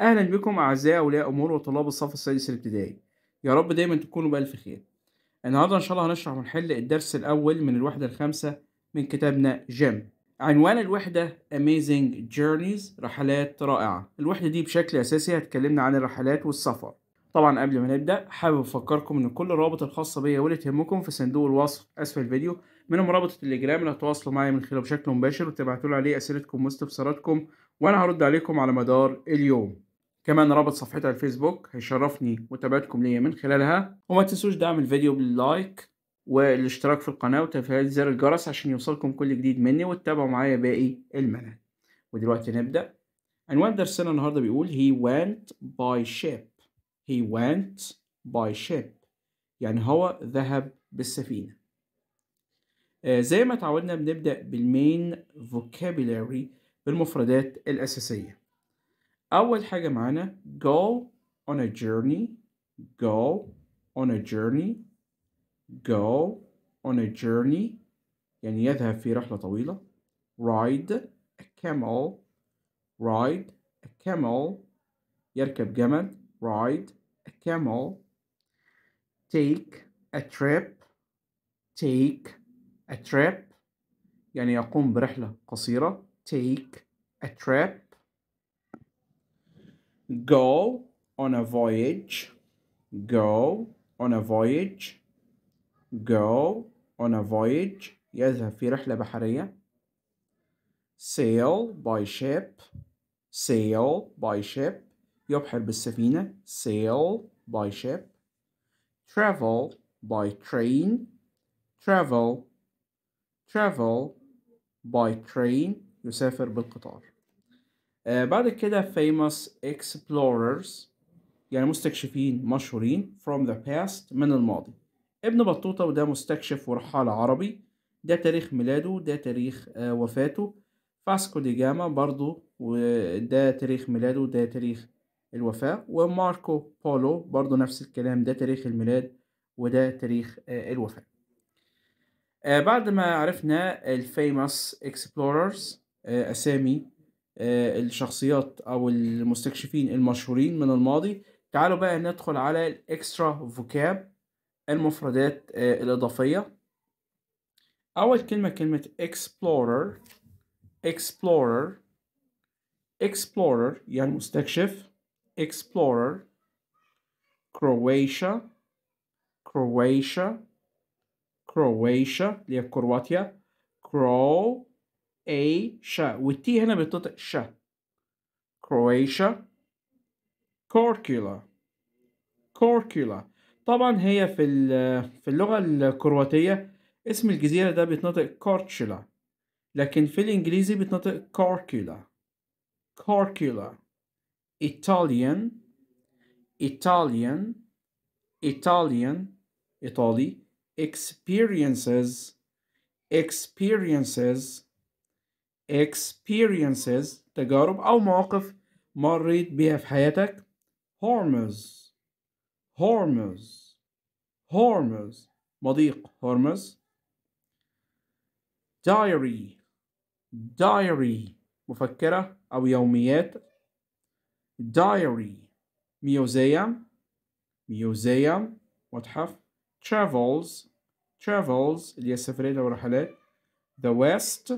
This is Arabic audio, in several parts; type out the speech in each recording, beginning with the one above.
اهلا بكم اعزائي اولياء امور وطلاب الصف السادس الابتدائي يا رب دايما تكونوا بالف خير النهارده ان شاء الله هنشرح ونحل الدرس الاول من الوحده الخامسه من كتابنا جيم عنوان الوحده amazing journeys رحلات رائعه الوحده دي بشكل اساسي هتكلمنا عن الرحلات والسفر طبعا قبل ما نبدا حابب افكركم ان كل الروابط الخاصه بيا واللي تهمكم في صندوق الوصف اسفل الفيديو منهم رابط التليجرام اللي هتواصلوا معايا من خلاله بشكل مباشر وتبعتوا لي عليه اسئلتكم واستفساراتكم وانا هرد عليكم على مدار اليوم كمان رابط صفحتي على الفيسبوك هيشرفني متابعتكم ليا من خلالها وما تنسوش دعم الفيديو باللايك والاشتراك في القناة وتفعيل زر الجرس عشان يوصلكم كل جديد مني وتتابعوا معايا باقي المنهج ودلوقتي نبدأ عنوان درسنا النهاردة بيقول he went by ship he went by ship يعني هو ذهب بالسفينة آه، زي ما تعودنا بنبدأ بالمين vocabulary بالمفردات الأساسية أول حاجة معانا go on a journey go on a journey go on a journey يعني يذهب في رحلة طويلة ride a camel ride a camel يركب جمل ride a camel take a trip take a trip يعني يقوم برحلة قصيرة take a trip go on a voyage, go on a voyage, go on a voyage يذهب في رحلة بحرية sail by ship sail by ship يبحر بالسفينة sail by ship travel by train travel travel by train يسافر بالقطار آه، بعد كده famous explorers يعني مستكشفين مشهورين from the past من الماضي ابن بطوطة وده مستكشف ورحالة عربي ده تاريخ ميلاده ده تاريخ آه، وفاته فاسكو دي جاما برضو وده تاريخ ميلاده وده تاريخ الوفاة وماركو بولو برضو نفس الكلام ده تاريخ الميلاد وده تاريخ آه، الوفاة بعد ما عرفنا الفيموس اكسبلوررز أسامي آه، الشخصيات او المستكشفين المشهورين من الماضي تعالوا بقى ندخل على الاكسترا فوكاب المفردات آه، الاضافيه اول كلمه كلمه explorer explorer explorer يعني مستكشف explorer Croatia Croatia Croatia اللي هي كرواتيا Crow A شا والتي هنا بتنطق شا كرويشا Corcula Corcula طبعا هي في في اللغة الكرواتية اسم الجزيرة ده بيتنطق كورتشولا لكن في الإنجليزي بيتنطق كوركولا كوركولا Italian Italian Italian إيطالي experiences experiences experiences تجارب أو مواقف مريت بها في حياتك هرمز هرمز هرمز مضيق هرمز diary diary مفكرة أو يوميات diary museum museum متحف travels travels اللي هي السفرية والرحلات the west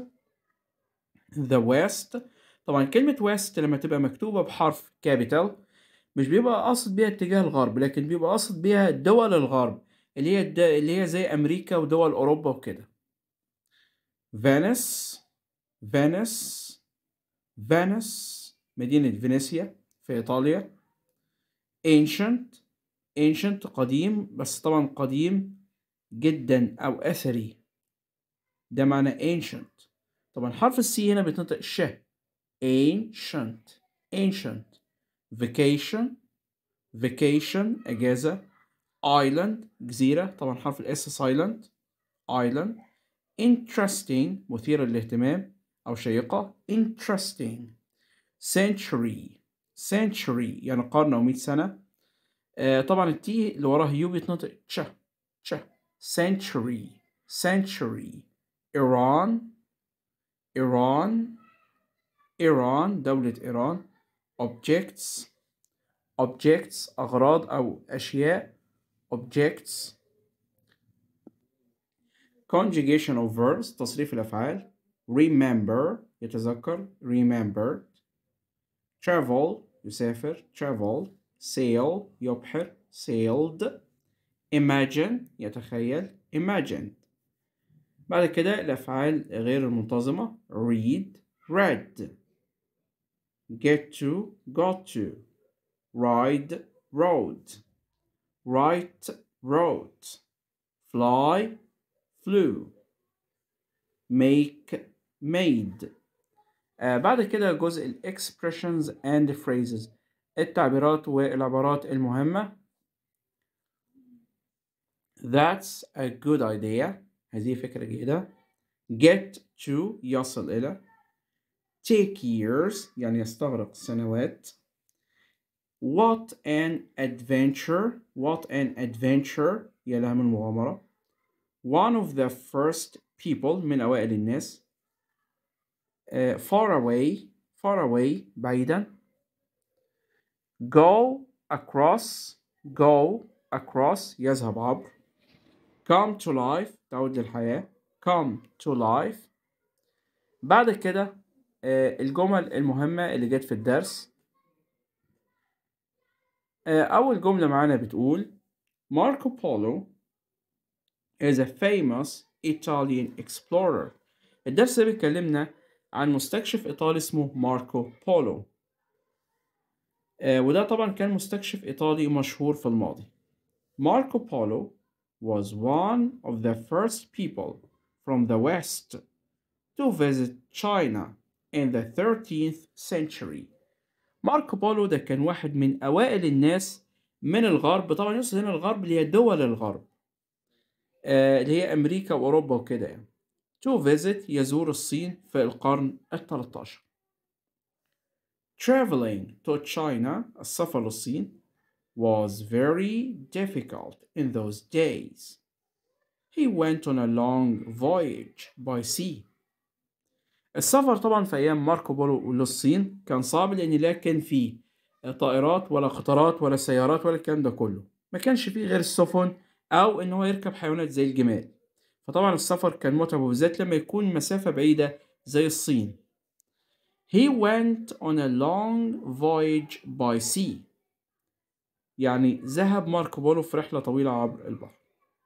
ذا ويست طبعا كلمة ويست لما تبقى مكتوبة بحرف كابيتال مش بيبقى قصد بيها اتجاه الغرب لكن بيبقى قصد بيها دول الغرب اللي هي الد... اللي هي زي أمريكا ودول أوروبا وكده فينيس فينيس فينيس مدينة فينيسيا في إيطاليا ancient ancient قديم بس طبعا قديم جدا أو أثري ده معنى ancient طبعا حرف السي هنا بيتنطق ش ancient ancient vacation vacation اجازه island جزيره طبعا حرف الاس silent island interesting مثيرة للاهتمام أو شيقة interesting century century يعني قرن أو 100 سنة آه طبعا التي اللي وراها يو بيتنطق تشا تشا century century Iran إيران إيران دولة إيران objects objects أغراض أو أشياء objects conjugation of verbs تصريف الأفعال remember يتذكر remembered travel يسافر travel sail يبحر sailed imagine يتخيل imagined بعد كده الأفعال غير المنتظمة read read get to got to ride rode write wrote fly flew make made آه بعد كده جزء ال expressions and phrases التعبيرات والعبارات المهمة That's a good idea هذه فكرة جيدة get to يصل إلى take years يعني يستغرق سنوات what an adventure what an adventure يا لها من مغامرة one of the first people من أوائل الناس uh, far away far away بعيدا go across go across يذهب عبر come to life تعود للحياة come to life بعد كده آه، الجمل المهمة اللي جت في الدرس آه، أول جملة معانا بتقول ماركو بولو is a famous Italian explorer الدرس ده بيتكلمنا عن مستكشف إيطالي اسمه ماركو بولو آه، وده طبعا كان مستكشف إيطالي مشهور في الماضي ماركو بولو was one of the first people from the West to visit China in the 13th century. ماركو بولو ده كان واحد من أوائل الناس من الغرب طبعا يقصد هنا الغرب اللي هي دول الغرب آه، اللي هي أمريكا وأوروبا وكده يعني to visit يزور الصين في القرن 13 traveling to China السفر للصين was very difficult in those days. He went on a long voyage by sea. السفر طبعا في أيام ماركو بولو للصين كان صعب لأن لا كان فيه طائرات ولا قطارات ولا سيارات ولا الكلام ده كله ما كانش فيه غير السفن أو إن هو يركب حيوانات زي الجمال فطبعا السفر كان متعب وبالذات لما يكون مسافة بعيدة زي الصين He went on a long voyage by sea يعني ذهب ماركو بولو في رحلة طويلة عبر البحر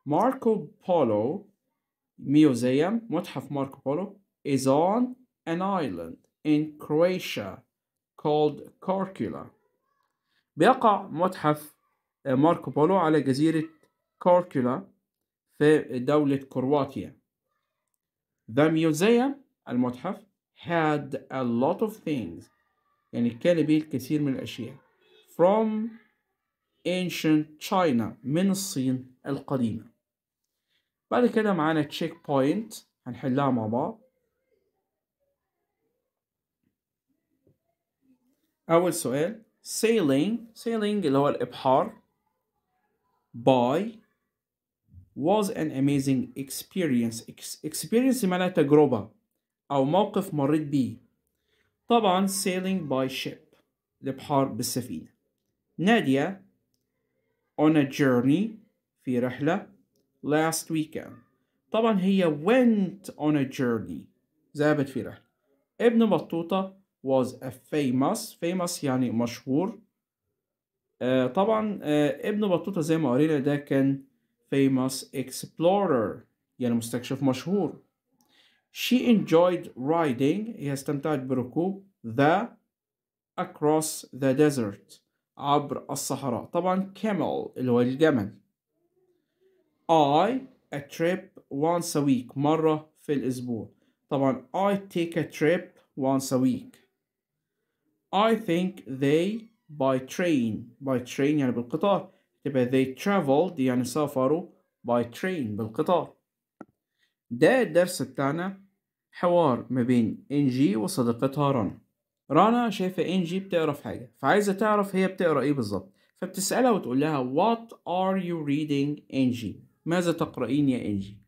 ماركو بولو ميوزيوم متحف ماركو بولو is on an island in Croatia called كوركولا بيقع متحف آه، ماركو بولو على جزيرة كوركولا في دولة كرواتيا The museum المتحف had a lot of things يعني كان بيه الكثير من الأشياء from ancient China من الصين القديمة بعد كده معانا تشيك بوينت هنحلها مع بعض أول سؤال sailing sailing اللي هو الإبحار by was an amazing experience experience معناها تجربة أو موقف مريت بيه طبعا sailing by ship الإبحار بالسفينة نادية on a journey في رحلة last weekend طبعا هي went on a journey ذهبت في رحلة ابن بطوطة was a famous famous يعني مشهور آه طبعا آه ابن بطوطة زي ما قرينا ده كان famous explorer يعني مستكشف مشهور she enjoyed riding هي استمتعت بركوب the across the desert عبر الصحراء طبعا camel اللي هو الجمل I a trip once a week مرة في الأسبوع طبعا I take a trip once a week I think they by train by train يعني بالقطار تبقى they traveled يعني سافروا by train بالقطار ده الدرس بتاعنا حوار ما بين إنجي وصديقتها رنا رنا شايفة إيه إنجي بتقرا في حاجة فعايزة تعرف هي بتقرا إيه بالظبط فبتسألها وتقول لها What are you reading إنجي؟ ماذا تقرأين يا إنجي؟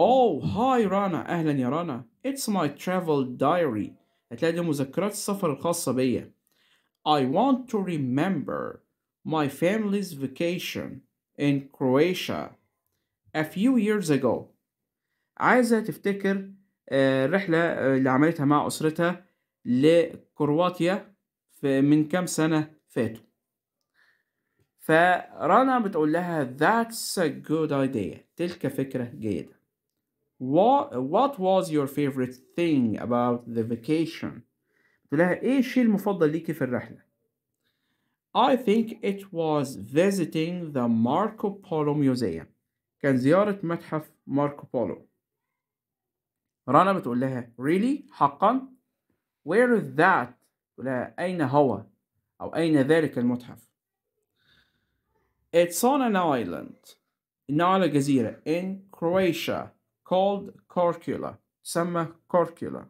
Oh hi رنا أهلا يا رنا It's my travel diary هتلاقي دي مذكرات السفر الخاصة بيا I want to remember my family's vacation in Croatia a few years ago عايزة تفتكر آه، الرحلة آه، اللي عملتها مع أسرتها لكرواتيا من كام سنة فاتوا فرانا بتقول لها that's a good idea تلك فكرة جيدة what, what was your favorite thing about the vacation بتقول لها ايه الشيء المفضل ليكي في الرحلة I think it was visiting the Marco Polo Museum كان زيارة متحف ماركو بولو رانا بتقول لها really حقا where is that أين هو أو أين ذلك المتحف It's on an island إنه على جزيرة in Croatia called Korčula تسمى Korčula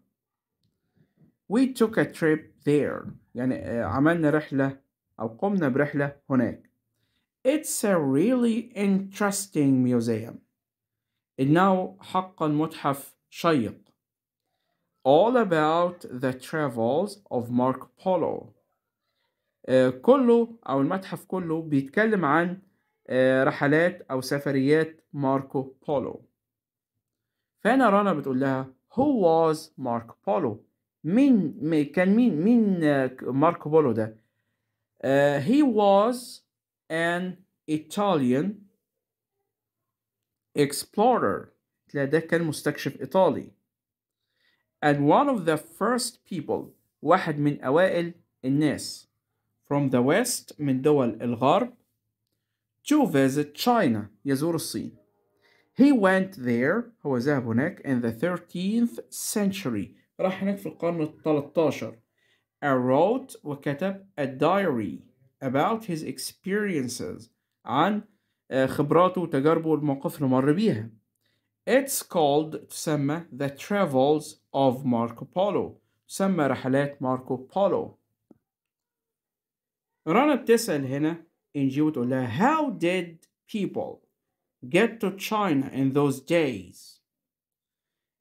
We took a trip there يعني عملنا رحلة أو قمنا برحلة هناك It's a really interesting museum إنه حقا متحف شيق all about the travels of Marco Polo آه، كله أو المتحف كله بيتكلم عن آه، رحلات أو سفريات ماركو بولو فأنا رانا بتقول لها Who was Marco Polo؟ مين كان مين مين آه، ماركو بولو ده He was an Italian explorer ده كان مستكشف إيطالي and one of the first people واحد من أوائل الناس from the west من دول الغرب to visit China يزور الصين he went there هو ذهب هناك in the 13th century راح هناك في القرن ال 13 and wrote وكتب a diary about his experiences عن خبراته وتجاربه والمواقف اللي مر بيها it's called تسمى the travels of Marco Polo تسمى رحلات ماركو بولو رنا بتسأل هنا إنجي وتقول لها how did people get to China in those days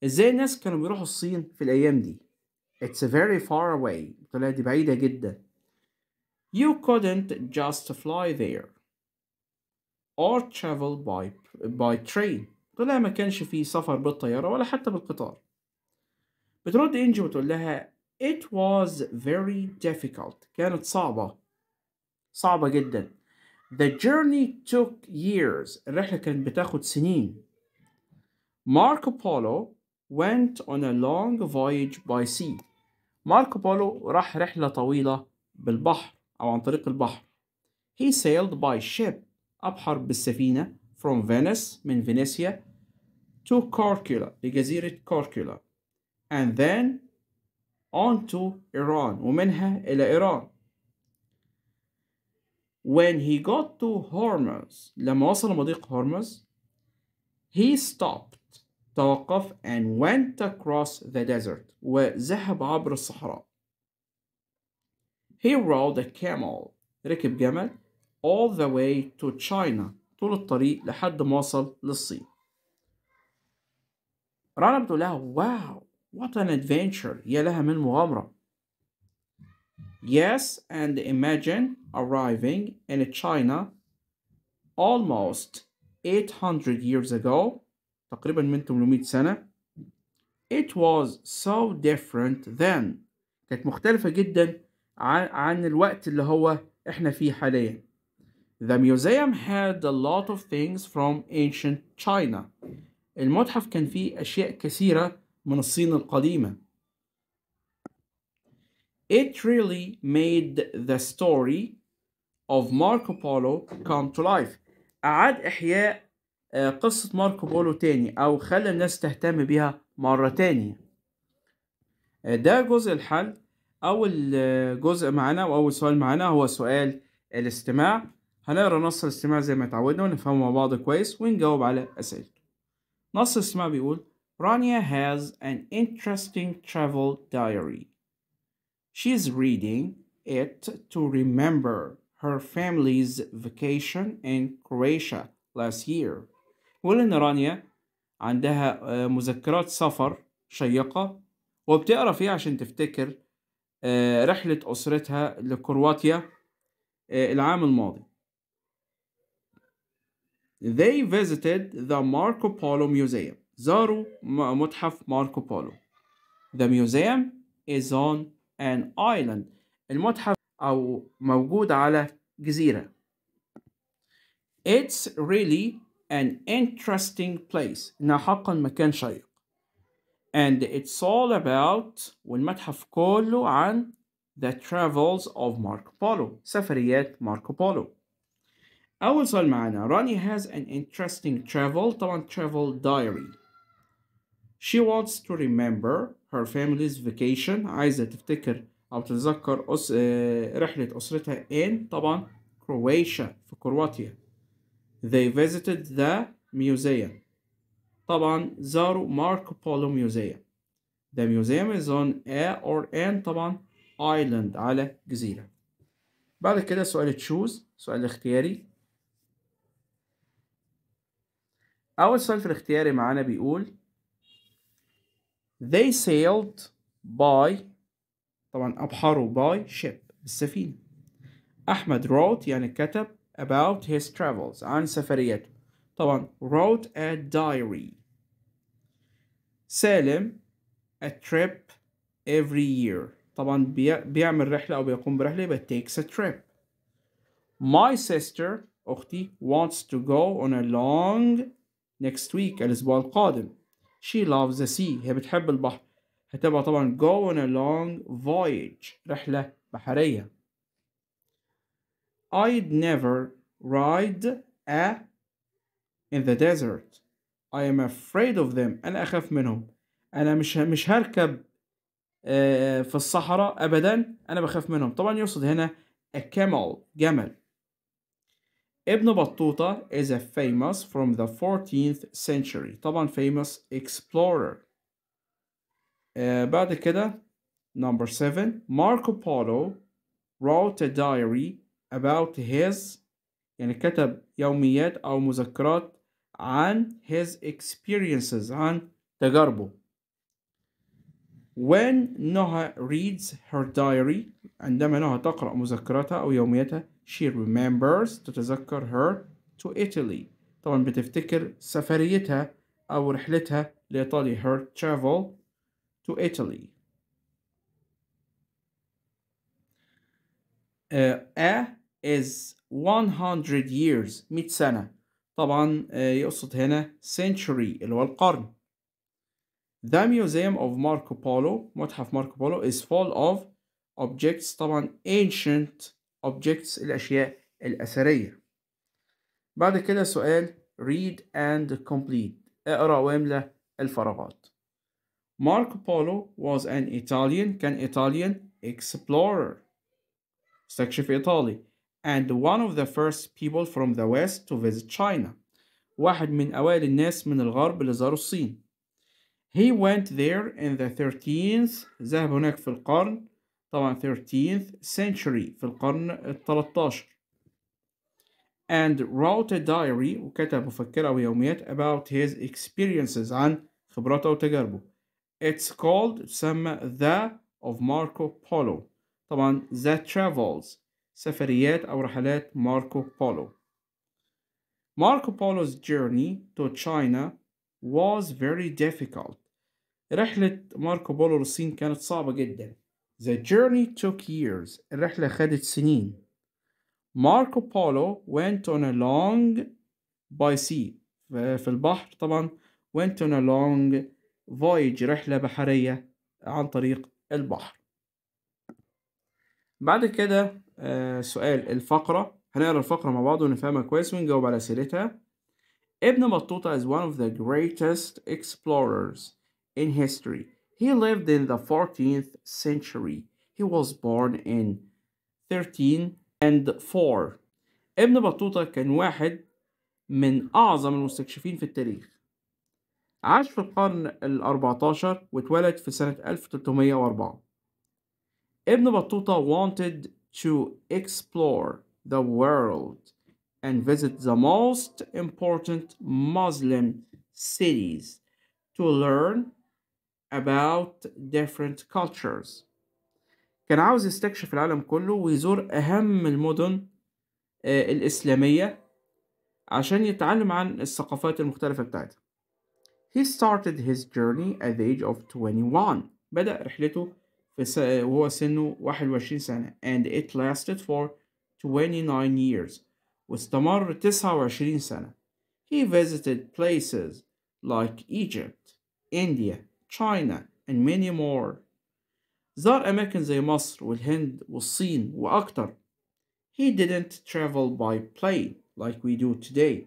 إزاي الناس كانوا بيروحوا الصين في الأيام دي It's very far away بتقول لها دي بعيدة جدا You couldn't just fly there or travel by by train بتقول لها ما كانش في سفر بالطيارة ولا حتى بالقطار بترد انجي وتقول لها It was very difficult كانت صعبة صعبة جدا The journey took years الرحلة كانت بتاخد سنين ماركو بولو went on a long voyage by sea ماركو بولو راح رحلة طويلة بالبحر أو عن طريق البحر He sailed by ship أبحر بالسفينة from Venice من فينيسيا to Corcula لجزيرة Corcula and then on to Iran ومنها إلى إيران when he got to Hormuz لما وصل مضيق هرمز he stopped توقف and went across the desert وذهب عبر الصحراء he rode a camel ركب جمل all the way to China طول الطريق لحد ما وصل للصين رأنا بتقول لها واو what an adventure! يا لها من مغامرة. Yes, and imagine arriving in China almost 800 years ago. تقريبا من 800 سنة. It was so different then. كانت مختلفة جدا عن, عن الوقت اللي هو احنا فيه حاليا. The museum had a lot of things from ancient China. المتحف كان فيه أشياء كثيرة من الصين القديمة It really made the story of Marco Polo come to life أعاد إحياء آه، قصة ماركو بولو تاني أو خلى الناس تهتم بيها مرة تانية آه، ده جزء الحل أول آه، جزء معانا وأول سؤال معانا هو سؤال الاستماع هنقرا نص الاستماع زي ما اتعودنا ونفهمه مع بعض كويس ونجاوب على أسئلته نص الاستماع بيقول Rania has an interesting travel diary. She is reading it to remember her family's vacation in Croatia last year. بيقول إن رانيا عندها مذكرات سفر شيقة وبتقرا فيها عشان تفتكر رحلة أسرتها لكرواتيا العام الماضي. They visited the Marco Polo Museum. زاروا متحف ماركو بولو. The museum is on an island. المتحف أو موجود على جزيرة. It's really an interesting place. إنها حقا مكان شيق. And it's all about والمتحف كله عن The Travels of Marco Polo سفريات ماركو بولو أول سؤال معانا Ronnie has an interesting travel طبعا travel diary She wants to remember her family's vacation عايزة تفتكر أو تتذكر أس... آه، رحلة أسرتها in طبعا Croatia في كرواتيا They visited the museum طبعا زاروا ماركو بولو ميوزيوم The museum is on a or an طبعا island على جزيرة بعد كده سؤال choose سؤال اختياري أول سؤال في الاختياري معانا بيقول they sailed by طبعا أبحروا by ship السفينة. أحمد wrote يعني كتب about his travels عن سفريته طبعا wrote a diary سالم a trip every year طبعا بيعمل رحلة أو بيقوم برحلة but takes a trip my sister أختي wants to go on a long next week الأسبوع القادم She loves the sea. هي بتحب البحر. هتبقى طبعا go on a long voyage. رحلة بحرية. I'd never ride a in the desert. I am afraid of them. أنا أخاف منهم. أنا مش مش هركب آه، في الصحراء أبدا. أنا بخاف منهم. طبعا يقصد هنا a camel جمل. Ibn Battuta is a famous from the 14th century طبعا famous explorer uh, بعد كده number 7 Marco Polo wrote a diary about his يعني كتب يوميات أو مذكرات عن his experiences عن تجاربه when Noha reads her diary عندما نهى تقرأ مذكراتها أو يومياتها she remembers تتذكر her to Italy طبعا بتفتكر سفريتها أو رحلتها لإيطاليا her travel to Italy uh, A is 100 years 100 سنة طبعا uh, يقصد هنا century اللي هو القرن The Museum of Marco Polo متحف ماركو بولو is full of objects طبعا ancient objects الأشياء الأثرية بعد كده سؤال read and complete اقرأ واملأ الفراغات Marco Polo was an Italian كان Italian explorer استكشف إيطالي and one of the first people from the west to visit China واحد من أوائل الناس من الغرب اللي زاروا الصين He went there in the 13th ذهب هناك في القرن طبعا 13th century في القرن ال 13 and wrote a diary وكتب مفكرة ويوميات about his experiences عن خبراته وتجاربه it's called تسمى The of Marco Polo طبعا The Travels سفريات أو رحلات ماركو بولو ماركو بولو's journey to China was very difficult رحلة ماركو بولو للصين كانت صعبة جداً The journey took years. الرحلة خدت سنين. Marco Polo went on a long by sea. في البحر طبعا went on a long voyage رحلة بحرية عن طريق البحر. بعد كده آه، سؤال الفقرة هنقرا الفقرة مع بعض ونفهمها كويس ونجاوب على أسئلتها. ابن بطوطة is one of the greatest explorers in history. He lived in the 14th century. He was born in 13 and 4 ابن بطوطة كان واحد من أعظم المستكشفين في التاريخ عاش في القرن ال 14 واتولد في سنة 1304 ابن بطوطة wanted to explore the world and visit the most important Muslim cities to learn about different cultures كان عاوز يستكشف العالم كله ويزور أهم المدن الإسلامية عشان يتعلم عن الثقافات المختلفة بتاعتها. He started his journey at the age of 21 بدأ رحلته في وهو سنه 21 سنة and it lasted for 29 years واستمر 29 سنة. He visited places like Egypt, India, China and many more زار أماكن زي مصر والهند والصين وأكتر He didn't travel by plane like we do today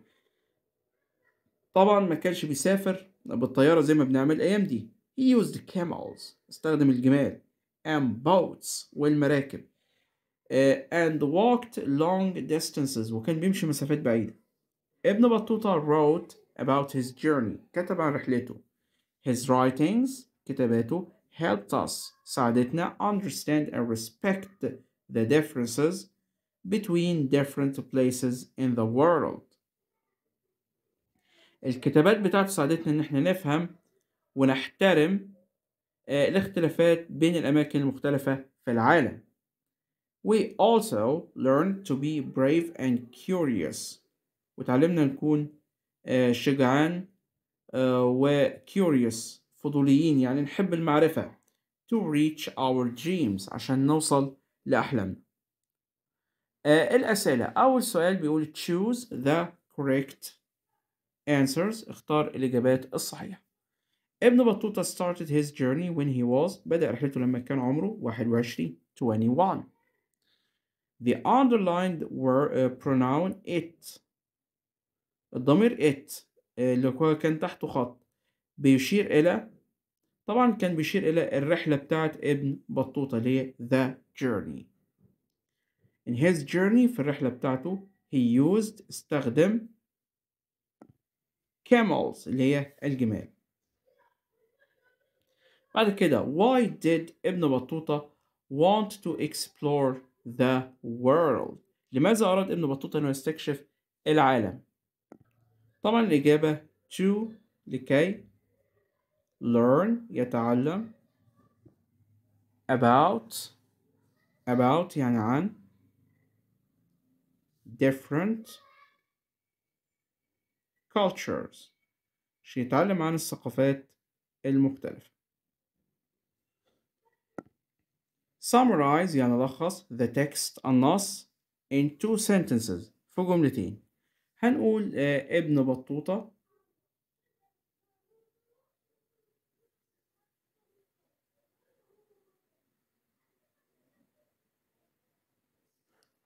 طبعا ما كانش بيسافر بالطيارة زي ما بنعمل الأيام دي He used camels استخدم الجمال and boats والمراكب uh, and walked long distances وكان بيمشي مسافات بعيدة ابن بطوطة wrote about his journey كتب عن رحلته his writings, كتاباته, helped us, ساعدتنا understand and respect the differences between different places in the world. الكتابات بتاعته ساعدتنا إن إحنا نفهم ونحترم الاختلافات بين الأماكن المختلفة في العالم. We also learned to be brave and curious. وتعلمنا نكون شجعان وcurious فضوليين يعني نحب المعرفة to reach our dreams عشان نوصل لأحلامنا آه، الأسئلة أول سؤال بيقول choose the correct answers اختار الإجابات الصحيحة ابن بطوطة started his journey when he was بدأ رحلته لما كان عمره 21 21 The underlined were uh, آه، pronoun it الضمير it آه، اللي هو كان تحته خط بيشير إلى طبعا كان بيشير إلى الرحلة بتاعت ابن بطوطة اللي هي the journey in his journey في الرحلة بتاعته he used استخدم camels اللي هي الجمال بعد كده why did ابن بطوطة want to explore the world لماذا أراد ابن بطوطة أنه يستكشف العالم طبعا الإجابة to لكي learn يتعلم about about يعني عن different cultures عشان يتعلم عن الثقافات المختلفة summarize يعني لخص the text النص in two sentences في جملتين هنقول ابن بطوطة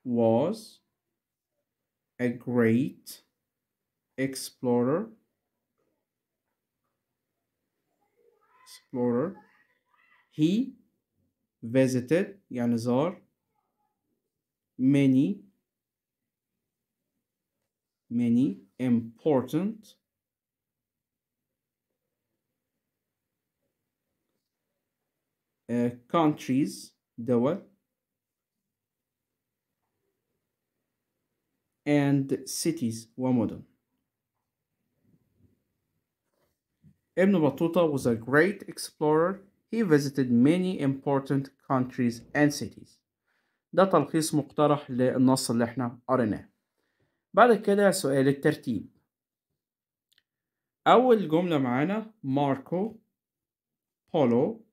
was a great explorer explorer he visited يعني زار many many important uh, countries دول and cities ومدن Ibn Battuta was a great explorer. He visited many important countries and cities. ده تلخيص مقترح للنص اللي احنا قريناه بعد كده سؤال الترتيب أول جملة معانا ماركو بولو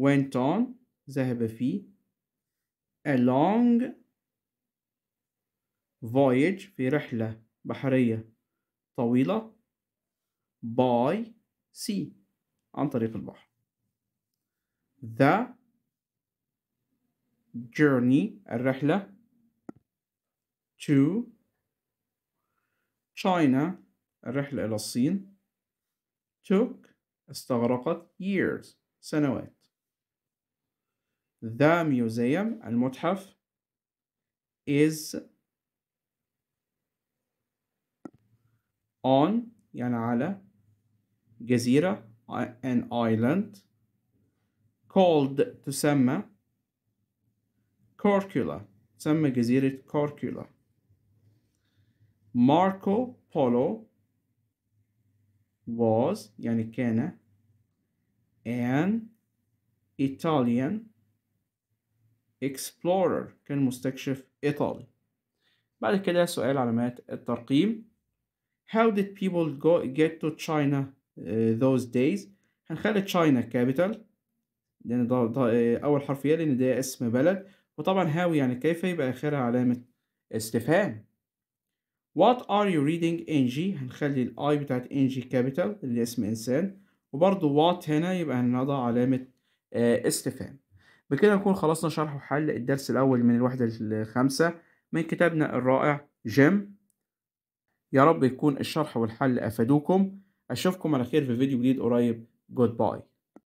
went on ذهب في a long voyage في رحلة بحرية طويلة by sea عن طريق البحر the journey الرحلة to China الرحلة إلى الصين took استغرقت years سنوات the museum المتحف is on يعني على جزيرة an island called تسمى Corcula تسمى جزيرة كوركولا Marco Polo was يعني كان an Italian explorer كان مستكشف إيطالي بعد كده سؤال علامات الترقيم How did people go get to China uh, those days هنخلي China capital لأن ده, ده أول حرف يا لأن ده اسم بلد وطبعا how يعني كيف يبقى آخرها علامة استفهام What are you reading NG هنخلي الاي بتاعت NG كابيتال اللي اسم انسان وبرضو what هنا يبقى هنضع علامة آه، استفهام بكده نكون خلصنا شرح وحل الدرس الأول من الوحدة الخامسة من كتابنا الرائع جيم يا رب يكون الشرح والحل أفادوكم أشوفكم على خير في فيديو جديد قريب جود باي